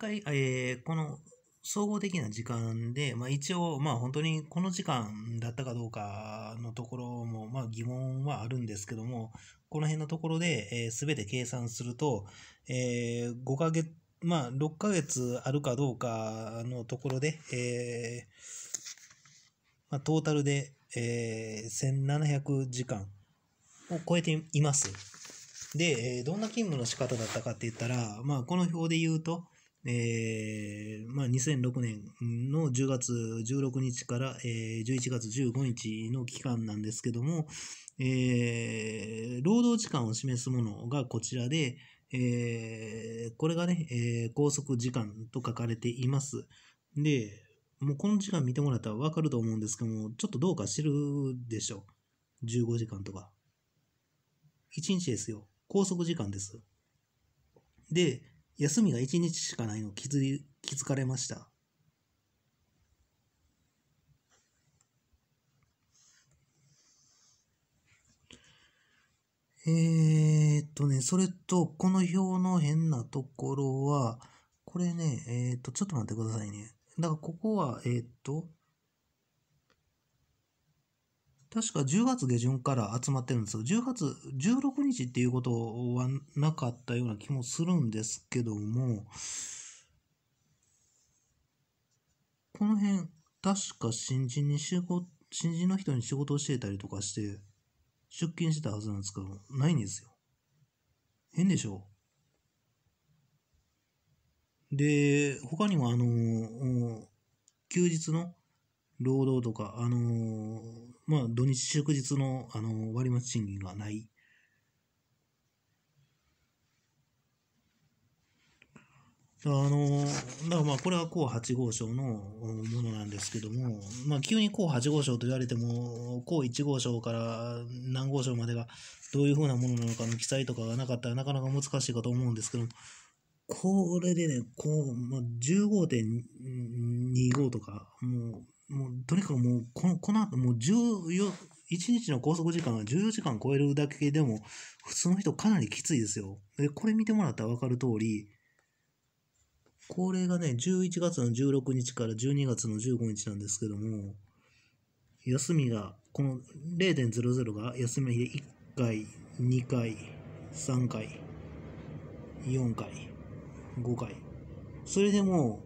回、えー、この総合的な時間で、まあ、一応、まあ、本当にこの時間だったかどうかのところも、まあ、疑問はあるんですけども、この辺のところで、えー、全て計算すると、えー、5ヶ月、まあ、6ヶ月あるかどうかのところで、えまあ、トータルで、え1700時間を超えています。で、どんな勤務の仕方だったかって言ったら、まあ、この表で言うと、えーまあ、2006年の10月16日から、えー、11月15日の期間なんですけども、えー、労働時間を示すものがこちらで、えー、これがね、えー、拘束時間と書かれています。で、もうこの時間見てもらったらわかると思うんですけども、ちょっとどうか知るでしょ。う。15時間とか。1日ですよ。拘束時間です。で、休みが1日しかないの気づ気づかれました。えー、っとね、それと、この表の変なところは、これね、えー、っと、ちょっと待ってくださいね。だから、ここは、えー、っと、確か10月下旬から集まってるんですよ。10月16日っていうことはなかったような気もするんですけども、この辺、確か新人に仕事、新人の人に仕事をしてたりとかして、出勤してたはずなんですけど、ないんですよ。変でしょで、他にもあの休日の労働とか、あのまあ、土日祝日のあの割増賃金がない。あの、だからまあこれは甲8号証のものなんですけども、まあ急に甲8号証と言われても、甲1号証から何号証までがどういうふうなものなのかの記載とかがなかったらなかなか難しいかと思うんですけども、これでね、こう、まあ、15.25とか、もうもう、とにかくもう、この、この後、もう14、1日の拘束時間が14時間超えるだけでも、普通の人かなりきついですよ。で、これ見てもらったらわかる通り、これがね、11月の16日から12月の15日なんですけども、休みが、この0.00が休みで1回、2回、3回、4回、5回。それでも、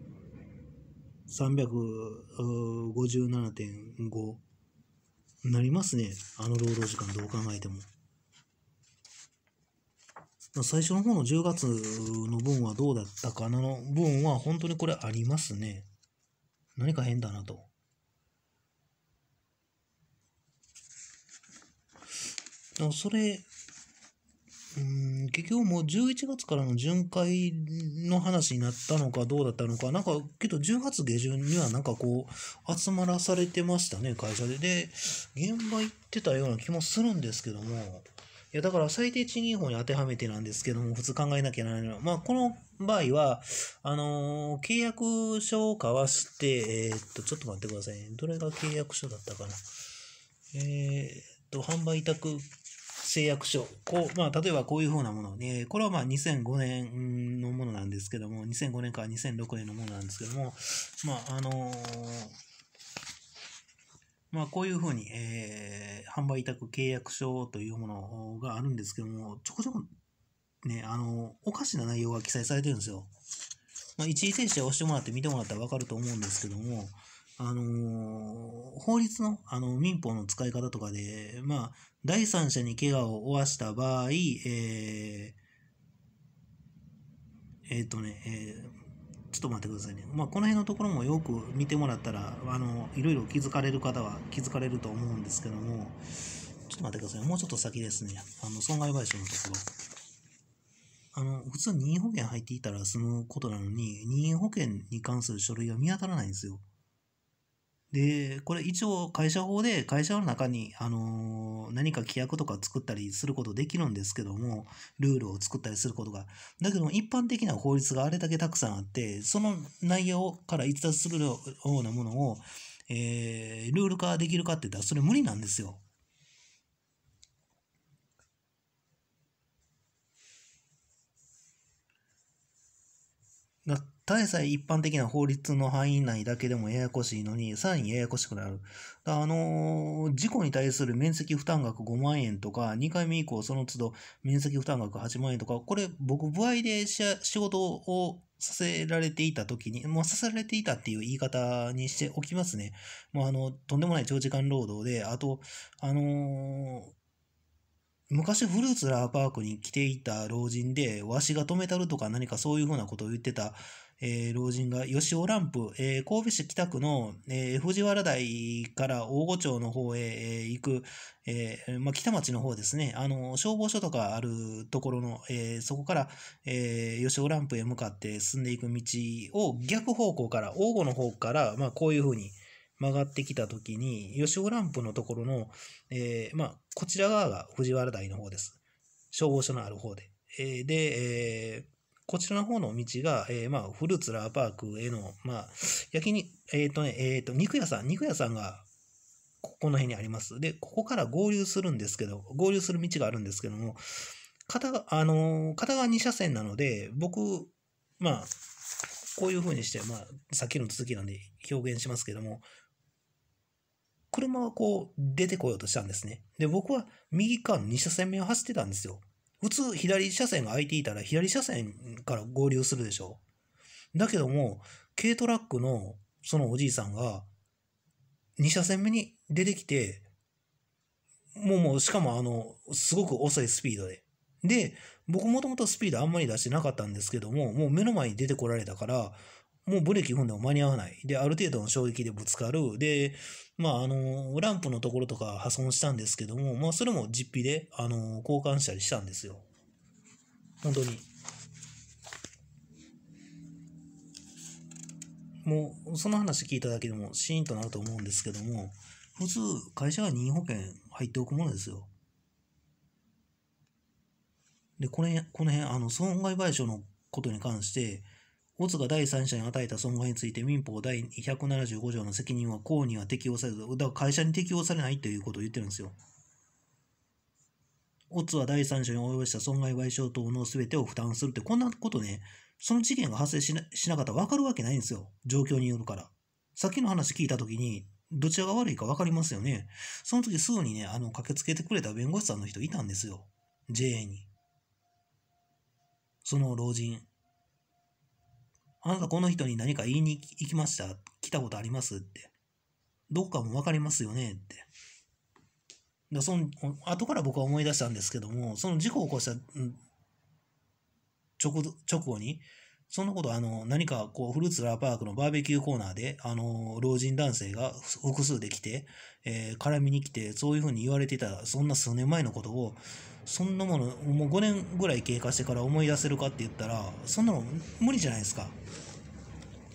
357.5なりますね。あの労働時間どう考えても。最初の方の10月の分はどうだったかなの分は本当にこれありますね。何か変だなと。それうん結局もう11月からの巡回の話になったのかどうだったのか、なんか、けど10月下旬にはなんかこう、集まらされてましたね、会社で。で、現場行ってたような気もするんですけども、いや、だから最低賃金法に当てはめてなんですけども、普通考えなきゃならないのは、まあ、この場合は、あのー、契約書を交わして、えー、っと、ちょっと待ってくださいね。どれが契約書だったかな。えー、っと、販売委託誓約書。こう、まあ、例えばこういうふうなもの、ね、これはまあ2005年のものなんですけども、2005年から2006年のものなんですけども、まあ、あのーまあ、こういうふうに、えー、販売委託契約書というものがあるんですけども、ちょこちょこ、ね、あの、おかしな内容が記載されてるんですよ。まあ、一時停止で押してもらって見てもらったらわかると思うんですけども、あのー、法律の、あの、民法の使い方とかで、まあ、第三者に怪我を負わした場合、えー、えっ、ー、とね、えー、ちょっと待ってくださいね。まあ、この辺のところもよく見てもらったら、あの、いろいろ気づかれる方は気づかれると思うんですけども、ちょっと待ってください。もうちょっと先ですね。あの、損害賠償のところ。あの、普通任意保険入っていたら済むことなのに、任意保険に関する書類が見当たらないんですよ。で、これ一応会社法で会社の中に、あのー、何か規約とか作ったりすることできるんですけども、ルールを作ったりすることが。だけど一般的な法律があれだけたくさんあって、その内容から逸脱するようなものを、えー、ルール化できるかって言ったらそれ無理なんですよ。たださえ一般的な法律の範囲内だけでもややこしいのに、さらにややこしくなる。あのー、事故に対する面積負担額5万円とか、2回目以降その都度面積負担額8万円とか、これ僕、部合で仕事をさせられていた時に、もうさせられていたっていう言い方にしておきますね。もうあの、とんでもない長時間労働で、あと、あのー昔フルーツラーパークに来ていた老人で、わしが止めたるとか何かそういうふうなことを言ってた、えー、老人が、吉尾ランプ、えー、神戸市北区の、えー、藤原台から大御町の方へ、えー、行く、えー、まあ、北町の方ですね、あの、消防署とかあるところの、えー、そこから、えー、吉尾ランプへ向かって進んでいく道を逆方向から、大御の方から、まあ、こういうふうに、曲がってきたときに、吉尾ランプのところの、えー、まあ、こちら側が藤原台の方です。消防署のある方で。えー、で、えー、こちらの方の道が、えー、まあ、フルーツラーパークへの、まあ、焼肉、えっ、ー、とね、えっ、ー、と、肉屋さん、肉屋さんが、ここの辺にあります。で、ここから合流するんですけど、合流する道があるんですけども、片、あのー、片側2車線なので、僕、まあ、こういう風にして、まあ、さっきの続きなんで表現しますけども、車はこう、出てこようとしたんですね。で、僕は右側の2車線目を走ってたんですよ。普通、左車線が空いていたら、左車線から合流するでしょう。だけども、軽トラックの、そのおじいさんが、2車線目に出てきて、もうもう、しかもあの、すごく遅いスピードで。で、僕もともとスピードあんまり出してなかったんですけども、もう目の前に出てこられたから、もうブレーキ踏んでも間に合わない。で、ある程度の衝撃でぶつかる。で、まあ、あの、ランプのところとか破損したんですけども、まあ、それも実費で、あの、交換したりしたんですよ。本当に。もう、その話聞いただけでもシーンとなると思うんですけども、普通、会社が任意保険入っておくものですよ。で、この辺、この辺、あの、損害賠償のことに関して、オツが第三者に与えた損害について民法第275条の責任は公には適用されず、だから会社に適用されないということを言ってるんですよ。オツは第三者に及ぼした損害賠償等の全てを負担するって、こんなことね、その事件が発生しなしなかったら分かるわけないんですよ。状況によるから。さっきの話聞いたときに、どちらが悪いか分かりますよね。その時すぐにね、あの、駆けつけてくれた弁護士さんの人いたんですよ。JA に。その老人。あなたこの人に何か言いに行きました来たことありますって。どこかもわかりますよねって。で、その、後から僕は思い出したんですけども、その事故を起こした、直後に、そんなこと、あの、何か、こう、フルーツラーパークのバーベキューコーナーで、あの、老人男性が複数できて、えー、絡みに来て、そういうふうに言われてた、そんな数年前のことを、そんなもの、もう5年ぐらい経過してから思い出せるかって言ったら、そんなの無理じゃないですか。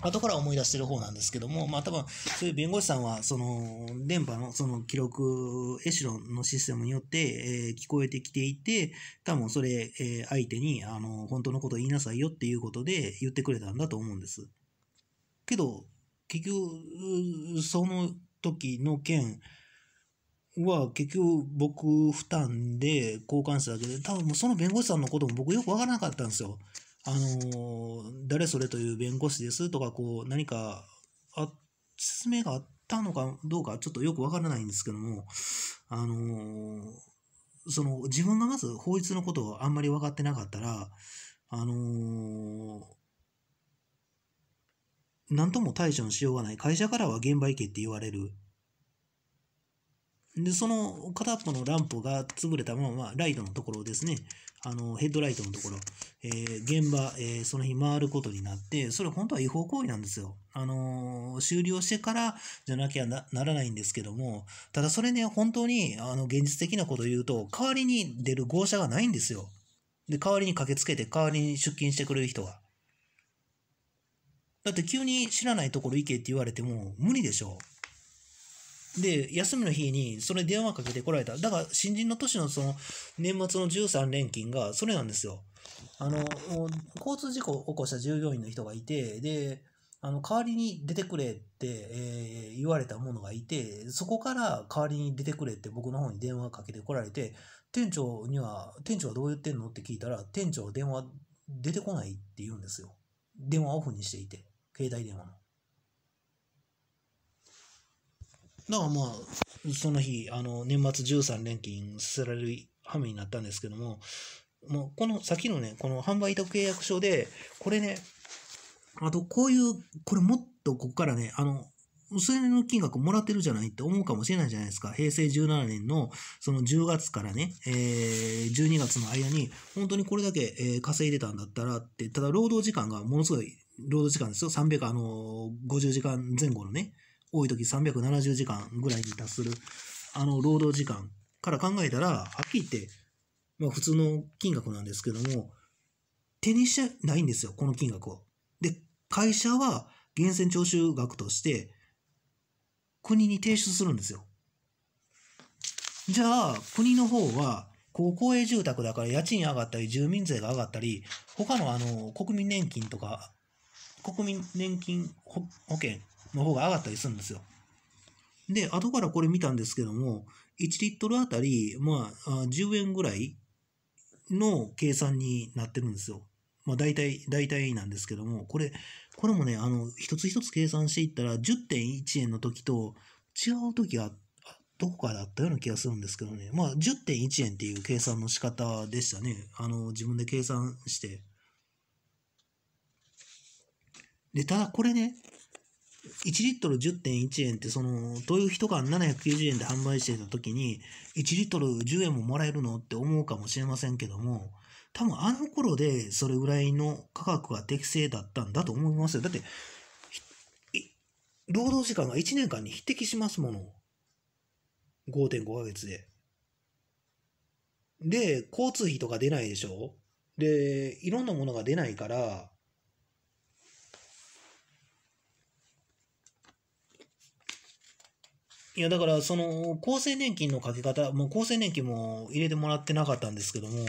後から思い出してる方なんですけども、まあ多分、そういう弁護士さんは、その、電波のその記録、エシロンのシステムによって、えー、聞こえてきていて、多分それ、えー、相手に、あの、本当のこと言いなさいよっていうことで言ってくれたんだと思うんです。けど、結局、その時の件は、結局僕負担で交換しただけで、多分その弁護士さんのことも僕よくわからなかったんですよ。あの誰それという弁護士ですとか、こう、何か、あ、説明があったのかどうか、ちょっとよくわからないんですけども、あのその、自分がまず法律のことをあんまり分かってなかったら、あの何とも対処のしようがない。会社からは現場行けって言われる。で、その片っぽのランプが潰れたまま、ライトのところですね、あの、ヘッドライトのところ、えー、現場、えー、その日回ることになって、それ本当は違法行為なんですよ。あのー、終了してからじゃなきゃならないんですけども、ただそれね、本当に、あの、現実的なことを言うと、代わりに出る号車がないんですよ。で、代わりに駆けつけて、代わりに出勤してくれる人が。だって急に知らないところ行けって言われても無理でしょう。で、休みの日に、それ電話かけてこられた。だから、新人の年のその、年末の13連勤が、それなんですよ。あの、交通事故を起こした従業員の人がいて、で、あの、代わりに出てくれって、えー、言われたものがいて、そこから代わりに出てくれって僕の方に電話かけてこられて、店長には、店長はどう言ってんのって聞いたら、店長電話出てこないって言うんですよ。電話オフにしていて、携帯電話の。だからまあ、その日、あの、年末13連勤せられる羽目になったんですけども、もうこの先のね、この販売委託契約書で、これね、あとこういう、これもっとここからね、あの、薄れの金額もらってるじゃないって思うかもしれないじゃないですか。平成17年のその10月からね、えー、12月の間に、本当にこれだけ、えー、稼いでたんだったらって、ただ労働時間がものすごい、労働時間ですよ。300、あのー、50時間前後のね、多い時370時間ぐらいに達する、あの労働時間から考えたら、はっきり言って、まあ普通の金額なんですけども、手にしないんですよ、この金額を。で、会社は源泉徴収額として国に提出するんですよ。じゃあ、国の方は、公営住宅だから家賃上がったり、住民税が上がったり、他のあの、国民年金とか、国民年金保険の方が上がったりするんですよ。で、後からこれ見たんですけども、1リットルあたり、まあ、10円ぐらいの計算になってるんですよ。まあ、大体、大体なんですけども、これ、これもね、あの、一つ一つ計算していったら、10.1円の時と違う時がどこかだったような気がするんですけどね。まあ、10.1円っていう計算の仕方でしたね。あの、自分で計算して。で、ただこれね、1リットル10.1円ってその、いう人缶790円で販売してた時に、1リットル10円ももらえるのって思うかもしれませんけども、多分あの頃でそれぐらいの価格が適正だったんだと思いますよ。だって、労働時間が1年間に匹敵しますもの。5.5ヶ月で。で、交通費とか出ないでしょで、いろんなものが出ないから、いや、だから、その、厚生年金のかけ方、もう厚生年金も入れてもらってなかったんですけども、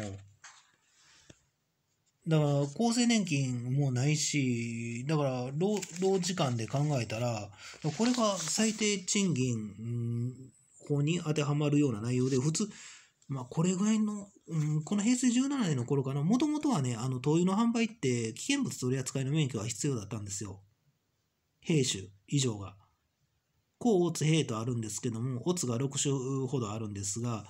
だから、厚生年金もないし、だから、労、労時間で考えたら、これが最低賃金法に当てはまるような内容で、普通、まあ、これぐらいの、うん、この平成17年の頃かな、もともとはね、あの、灯油の販売って危険物取り扱いの免許が必要だったんですよ。兵種以上が。甲、乙、丙とあるんですけども、乙が6種ほどあるんですが、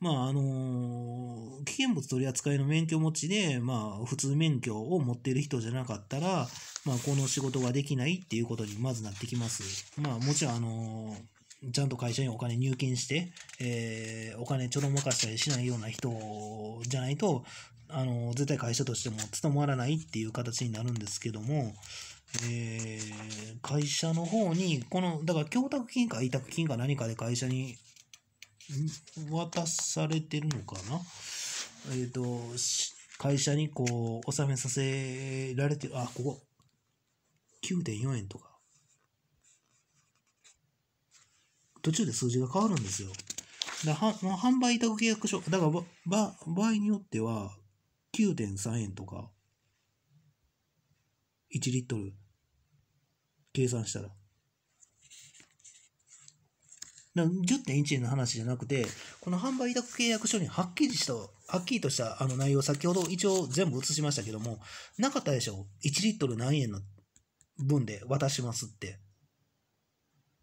まああの危険物取扱いの免許持ちで、まあ、普通免許を持っている人じゃなかったら、まあ、この仕事ができないっていうことにまずなってきます。まあ、もちろん、あのちゃんと会社にお金入金して、えー、お金ちょろまかしたりしないような人じゃないと、あの絶対会社としても務まらないっていう形になるんですけども、え会社の方に、この、だから、供託金か委託金か何かで会社に渡されてるのかなえっ、ー、と、会社にこう、納めさせられてる、あ、ここ、9.4円とか。途中で数字が変わるんですよ。だは販売委託契約書、だからば場合によっては9.3円とか、1リットル計算したら。10.1円の話じゃなくて、この販売委託契約書にはっきりした、はっきりとしたあの内容、先ほど一応全部写しましたけども、なかったでしょ ?1 リットル何円の分で渡しますって。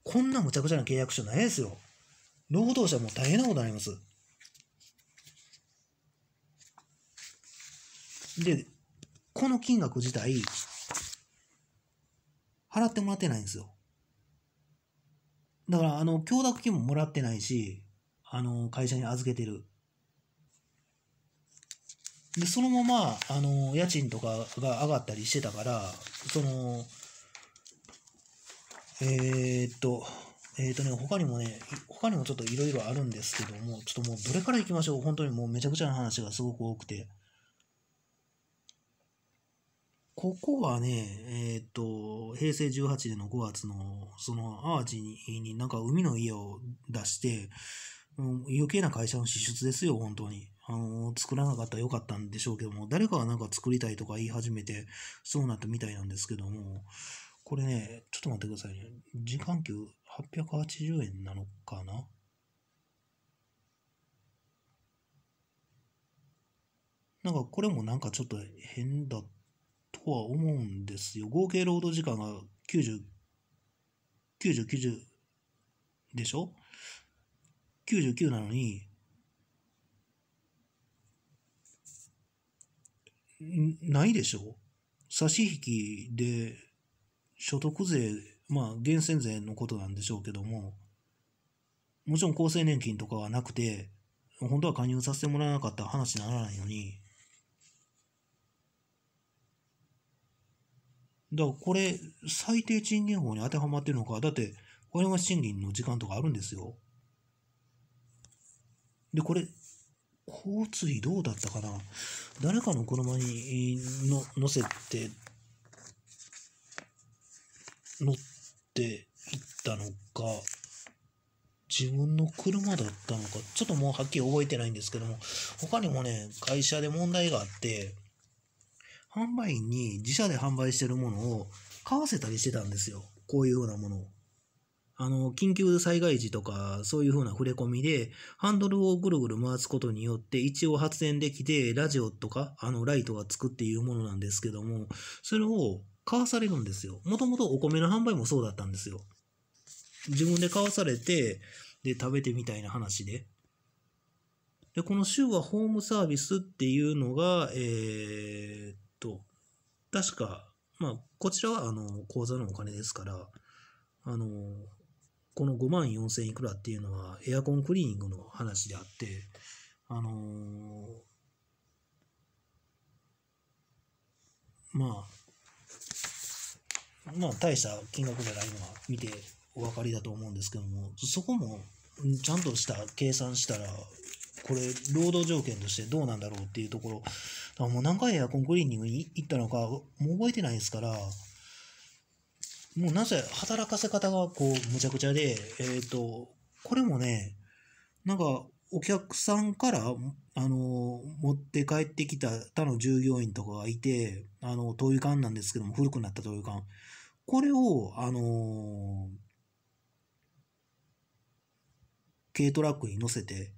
こんなむちゃくちゃな契約書ないですよ。労働者も大変なことになります。で、この金額自体、払ってもらってないんですよ。だから、あの、供託金ももらってないし、あの、会社に預けてる。で、そのまま、あの、家賃とかが上がったりしてたから、その、えー、っと、えー、っとね、他にもね、他にもちょっといろいろあるんですけども、ちょっともうどれから行きましょう本当にもうめちゃくちゃな話がすごく多くて。ここはね、えっ、ー、と、平成18年の5月の、そのアーチになんか海の家を出して、うん、余計な会社の支出ですよ、本当に。あの、作らなかったらよかったんでしょうけども、誰かがなんか作りたいとか言い始めて、そうなったみたいなんですけども、これね、ちょっと待ってくださいね。時間給880円なのかななんかこれもなんかちょっと変だった。とは思うんですよ。合計労働時間が90、90、90でしょ ?99 なのに、ないでしょ差し引きで所得税、まあ、源泉税のことなんでしょうけども、もちろん厚生年金とかはなくて、本当は加入させてもらわなかった話にならないのに、だからこれ、最低賃金法に当てはまってるのか。だって、これが賃金の時間とかあるんですよ。で、これ、交通費どうだったかな誰かの車にの乗せて、乗っていったのか、自分の車だったのか、ちょっともうはっきり覚えてないんですけども、他にもね、会社で問題があって、販売員に自社で販売してるものを買わせたりしてたんですよ。こういうふうなものを。あの、緊急災害時とか、そういうふうな触れ込みで、ハンドルをぐるぐる回すことによって、一応発電できて、ラジオとか、あの、ライトがつくっていうものなんですけども、それを買わされるんですよ。もともとお米の販売もそうだったんですよ。自分で買わされて、で、食べてみたいな話で。で、この週はホームサービスっていうのが、えー、確か、まあ、こちらは、あの、口座のお金ですから、あの、この5万4千いくらっていうのは、エアコンクリーニングの話であって、あのー、まあ、まあ、大した金額じゃないのは見てお分かりだと思うんですけども、そこも、ちゃんとした計算したら、これ、労働条件としてどうなんだろうっていうところ、だからもう何回エアコンクリーニングに行ったのか、もう覚えてないですから、もうなぜ働かせ方がこう、むちゃくちゃで、えっ、ー、と、これもね、なんか、お客さんから、あの、持って帰ってきた他の従業員とかがいて、あの、灯油缶なんですけども、古くなった灯油缶。これを、あの軽トラックに乗せて、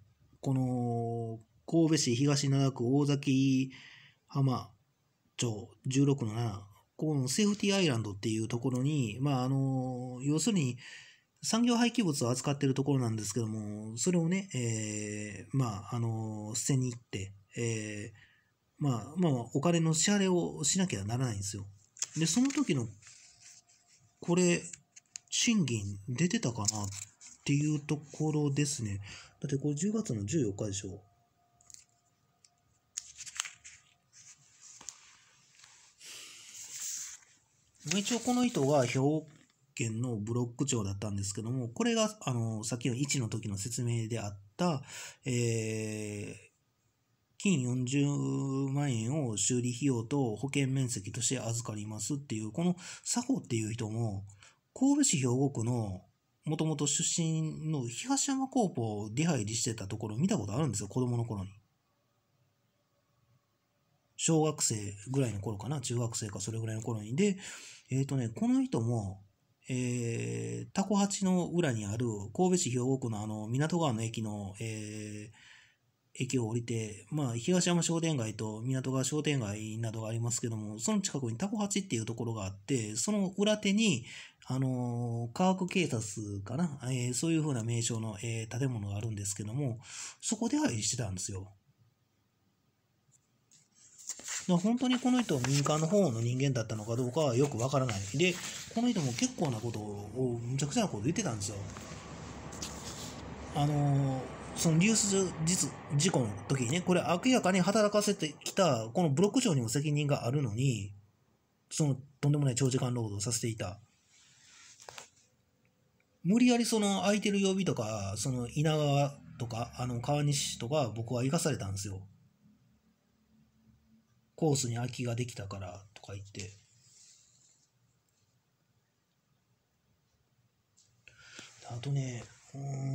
この神戸市東灘区大崎浜町16の7、このセーフティーアイランドっていうところに、まあ、あの、要するに産業廃棄物を扱ってるところなんですけども、それをね、えー、まあ、あの、捨てに行って、えー、まあ、まあ、お金の支払いをしなきゃならないんですよ。で、その時の、これ、賃金出てたかなっていうところですね。だってこれ10月の14日でしょ。一応この糸が兵庫県のブロック長だったんですけども、これが、あの、さっきの1の時の説明であった、えー、金40万円を修理費用と保険面積として預かりますっていう、この佐保っていう人も、神戸市兵庫区のもともと出身の東山高校を出入りしてたところ見たことあるんですよ、子供の頃に。小学生ぐらいの頃かな、中学生かそれぐらいの頃に。で、えっ、ー、とね、この人も、えー、タコ八の裏にある神戸市兵庫区のあの港川の駅の、えー、駅を降りて、まあ、東山商店街と港川商店街などがありますけども、その近くにタコハチっていうところがあって、その裏手に、あのー、科学警察かな、えー、そういうふうな名称の、えー、建物があるんですけども、そこではしてたんですよ。だ本当にこの人は民間の方の人間だったのかどうかはよくわからない。で、この人も結構なことを、むちゃくちゃなこと言ってたんですよ。あのーその流出実事故の時にね、これ明やかに働かせてきた、このブロック長にも責任があるのに、そのとんでもない長時間労働させていた。無理やりその空いてる曜日とか、その稲川とか、あの川西とか僕は生かされたんですよ。コースに空きができたからとか言って。あとね、うん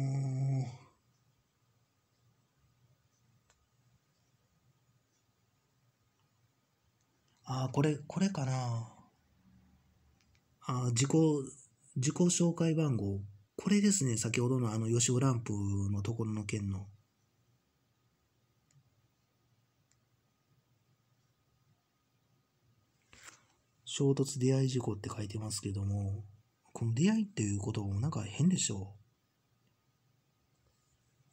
ああ、これ、これかな。あ自己、自己紹介番号。これですね、先ほどのあの、吉尾ランプのところの件の。衝突出会い事故って書いてますけども、この出会いっていうこともなんか変でしょ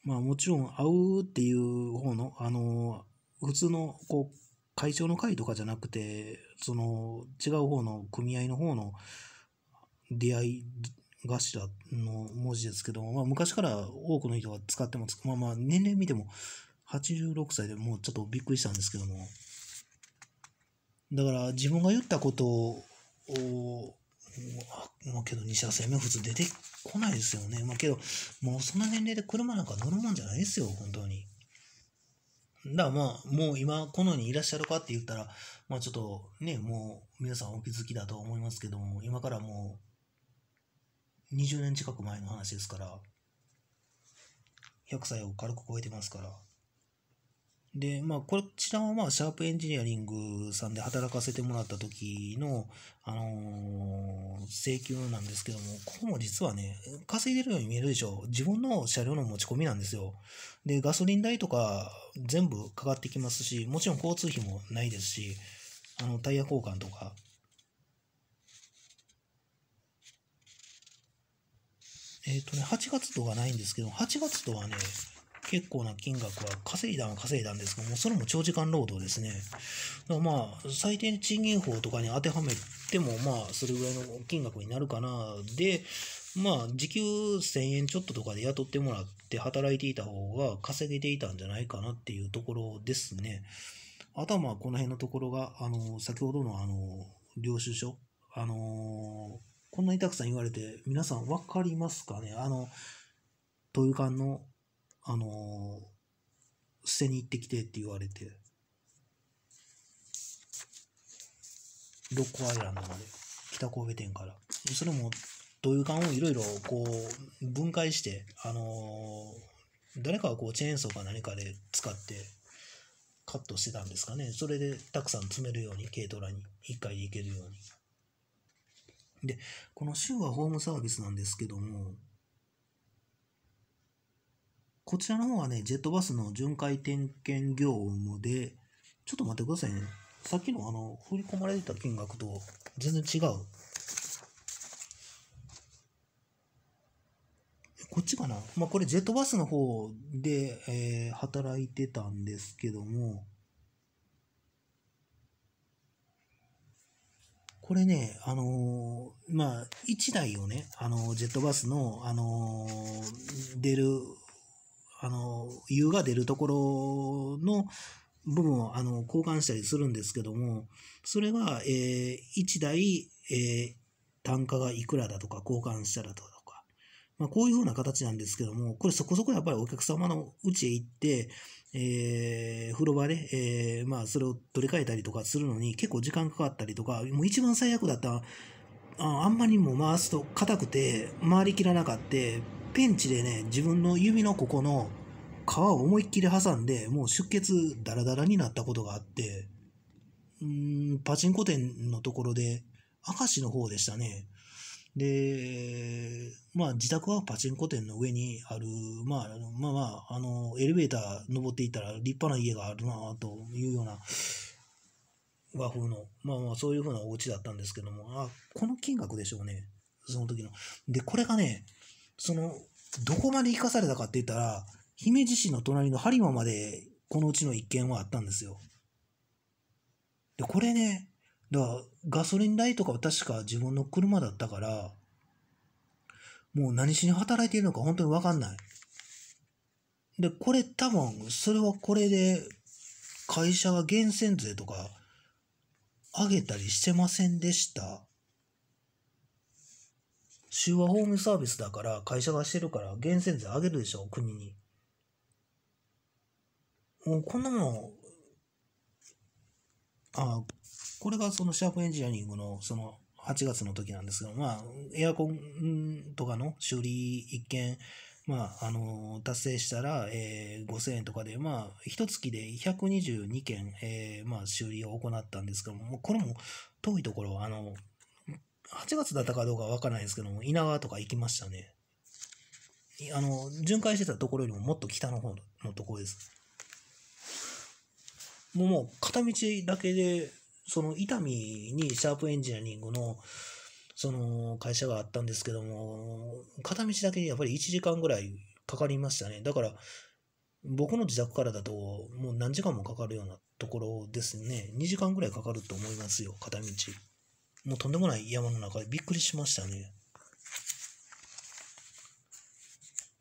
う。まあもちろん会うっていう方の、あの、普通のこう会長の会とかじゃなくて、その違う方の組合の方の出会い頭の文字ですけど、まあ、昔から多くの人が使ってます。まあまあ年齢見ても86歳でもうちょっとびっくりしたんですけども。だから自分が言ったことを、まあ、けど西車線命普通出てこないですよね。まあけど、もうその年齢で車なんか乗るもんじゃないですよ、本当に。だからまあ、もう今、このにいらっしゃるかって言ったら、まあちょっとね、もう皆さんお気づきだと思いますけども、今からもう20年近く前の話ですから、100歳を軽く超えてますから。で、まあ、こちらはまあ、シャープエンジニアリングさんで働かせてもらった時の、あのー、請求なんですけども、ここも実はね、稼いでるように見えるでしょ。自分の車両の持ち込みなんですよ。で、ガソリン代とか全部かかってきますし、もちろん交通費もないですし、あの、タイヤ交換とか、えっ、ー、とね、8月とかないんですけど、8月とはね、結構な金額は稼いだは稼いだんですが、もうそれも長時間労働ですね。だからまあ、最低賃金法とかに当てはめても、まあ、それぐらいの金額になるかな。で、まあ、時給1000円ちょっととかで雇ってもらって働いていた方が稼げていたんじゃないかなっていうところですね。あとはまあ、この辺のところが、あの、先ほどのあの、領収書、あのこんなにたくさん言われて、皆さんわかりますかねあの、というンのあのー、捨てに行ってきてって言われて、ロックアイランドまで、北神戸店から。それも、土いうをいろいろこう、分解して、あのー、誰かがこう、チェーンソーか何かで使って、カットしてたんですかね。それでたくさん詰めるように、軽トラに。1回でけるように。で、この週はホームサービスなんですけども、こちらの方はね、ジェットバスの巡回点検業務で、ちょっと待ってくださいね。さっきのあの、振り込まれてた金額と全然違う。こっちかなまあ、これジェットバスの方で、えー、働いてたんですけども、これね、あのー、まあ、1台をね、あのー、ジェットバスの、あのー、出るあの、湯が出るところの部分をあの交換したりするんですけども、それが、えー、1台、えー、単価がいくらだとか交換したらとか、まあ、こういうふうな形なんですけども、これそこそこやっぱりお客様の家へ行って、えー、風呂場で、えー、まあ、それを取り替えたりとかするのに結構時間かかったりとか、もう一番最悪だったああんまりも回すと硬くて、回りきらなかって、ペンチでね、自分の指のここの皮を思いっきり挟んで、もう出血ダラダラになったことがあって、うん、パチンコ店のところで、明石の方でしたね。で、まあ自宅はパチンコ店の上にある、まあまあまあ、あの、エレベーター登っていったら立派な家があるなというような和風の、まあまあそういうふうなお家だったんですけども、あ、この金額でしょうね。その時の。で、これがね、その、どこまで生かされたかって言ったら、姫路市の隣の播磨まで、このうちの一件はあったんですよ。で、これね、だガソリン代とかは確か自分の車だったから、もう何しに働いているのか本当にわかんない。で、これ多分、それはこれで、会社は源泉税とか、上げたりしてませんでした。中和ホームサービスだから、会社がしてるから、源泉税上げるでしょ、国に。もうこんなもんあ、これがそのシャープエンジニアリングの、その、8月の時なんですが、まあ、エアコンとかの修理一件、まあ、あの、達成したら、えー、5000円とかで、まあ、一月で122件、えー、まあ、修理を行ったんですけども、これも遠いところ、あの、8月だったかどうかわからないですけども、稲川とか行きましたね。あの、巡回してたところよりももっと北の方のところです。もうもう片道だけで、その伊丹にシャープエンジニアリングの、その会社があったんですけども、片道だけにやっぱり1時間ぐらいかかりましたね。だから、僕の自宅からだと、もう何時間もかかるようなところですね。2時間ぐらいかかると思いますよ、片道。もうとんでもない山の中でびっくりしましたね。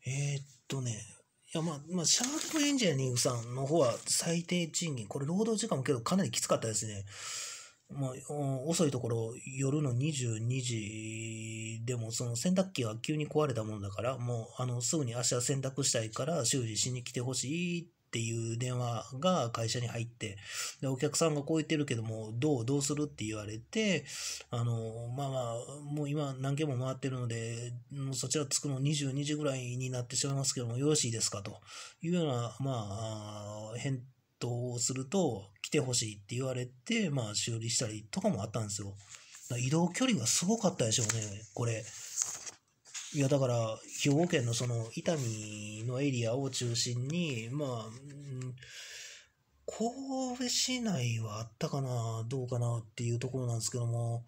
えー、っとね、いやまあ、まあ、シャートエンジニアさんの方は最低賃金、これ労働時間もけどかなりきつかったですね。まあ、遅いところ夜の22時でもその洗濯機が急に壊れたもんだからもうあのすぐに明日洗濯したいから修理しに来てほしいっていう電話が会社に入って、で、お客さんがこう言ってるけども、どう、どうするって言われて、あの、まあまあ、もう今何件も回ってるので、もうそちら着くの22時ぐらいになってしまいますけども、よろしいですかというような、まあ、返答をすると、来てほしいって言われて、まあ、修理したりとかもあったんですよ。移動距離がすごかったでしょうね、これ。いや、だから、兵庫県のその、伊丹のエリアを中心に、まあ、神戸市内はあったかな、どうかなっていうところなんですけども、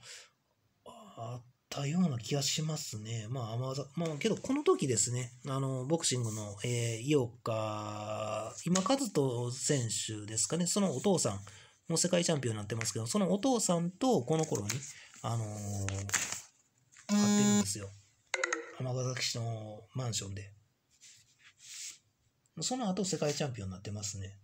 あったような気がしますね。まあ、まあ、まあ、けど、この時ですね、あの、ボクシングの、えー、井岡、今、和人選手ですかね、そのお父さん、もう世界チャンピオンになってますけど、そのお父さんと、この頃に、あのー、会ってるんですよ。尼崎市のマンションで。その後世界チャンピオンになってますね。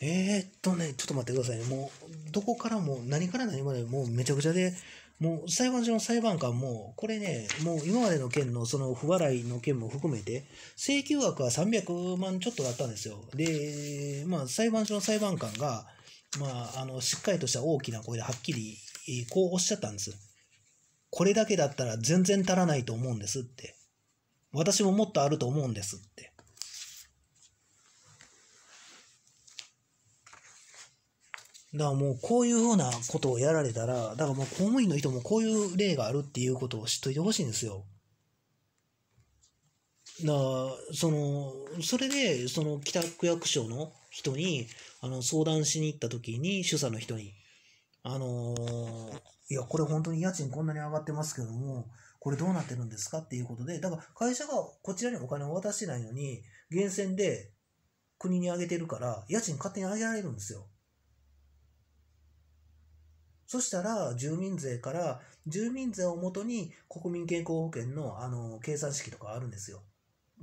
えー、っとね、ちょっと待ってください。もう、どこからも、何から何まで、もうめちゃくちゃで、もう裁判所の裁判官も、これね、もう今までの件のその不払いの件も含めて、請求額は300万ちょっとだったんですよ。で、まあ、裁判所の裁判官が、まあ、あの、しっかりとした大きな声ではっきり、こうおっしゃったんです。これだけだったら全然足らないと思うんですって。私ももっとあると思うんですって。だからもうこういうふうなことをやられたら、だからもう公務員の人もこういう例があるっていうことを知っといてほしいんですよ。だその、それで、その北区役所の人に、あの、相談しに行った時に、主査の人に、あのー、いや、これ本当に家賃こんなに上がってますけども、これどうなってるんですかっていうことで、だから会社がこちらにお金を渡してないのに、源泉で国にあげてるから、家賃勝手に上げられるんですよ。そしたら、住民税から、住民税をもとに国民健康保険のあの計算式とかあるんですよ。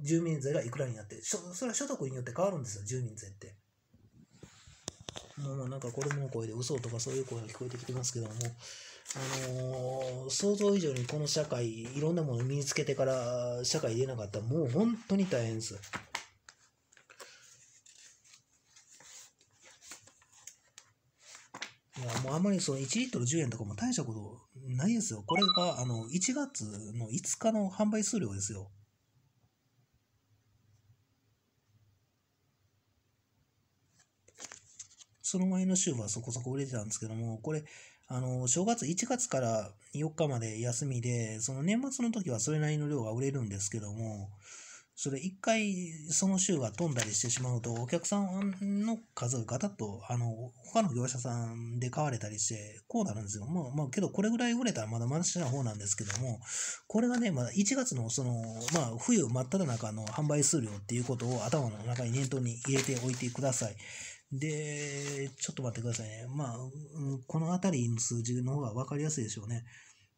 住民税がいくらになって、それは所得によって変わるんですよ、住民税って。もうなんか子供の声で嘘とかそういう声が聞こえてきてますけども、あのー、想像以上にこの社会、いろんなものを身につけてから社会出なかったら、もう本当に大変です。いや、もうあんまりその1リットル10円とかも大したことないですよ。これが、あの、1月の5日の販売数量ですよ。その前の週はそこそこ売れてたんですけども、これ、あの、正月1月から4日まで休みで、その年末の時はそれなりの量が売れるんですけども、それ1回その週が飛んだりしてしまうと、お客さんの数がガタッと、あの、他の業者さんで買われたりして、こうなるんですよ。まあ、まあ、けどこれぐらい売れたらまだまだしな方なんですけども、これがね、まだ1月のその、まあ、冬真っ只中の販売数量っていうことを頭の中に念頭に入れておいてください。で、ちょっと待ってくださいね。まあ、このあたりの数字の方が分かりやすいでしょうね。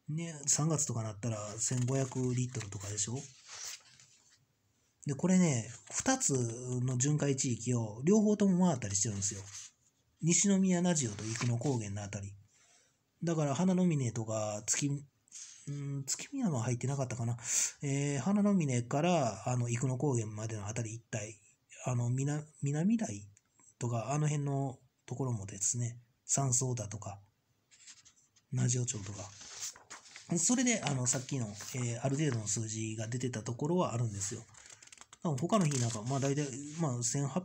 ね、3月とかなったら1500リットルとかでしょで、これね、2つの巡回地域を両方とも回ったりしてるんですよ。西宮ラジオと生野高原のあたり。だから、花の峰とか月、うん月見山入ってなかったかな。えー、花の峰から、あの、生野高原までのあたり一帯、あの、南、南台とか、あの辺のところもですね、山荘だとか、ジオ町とか、それで、あの、さっきの、えー、ある程度の数字が出てたところはあるんですよ。他の日なんか、まあ大体、まあ1800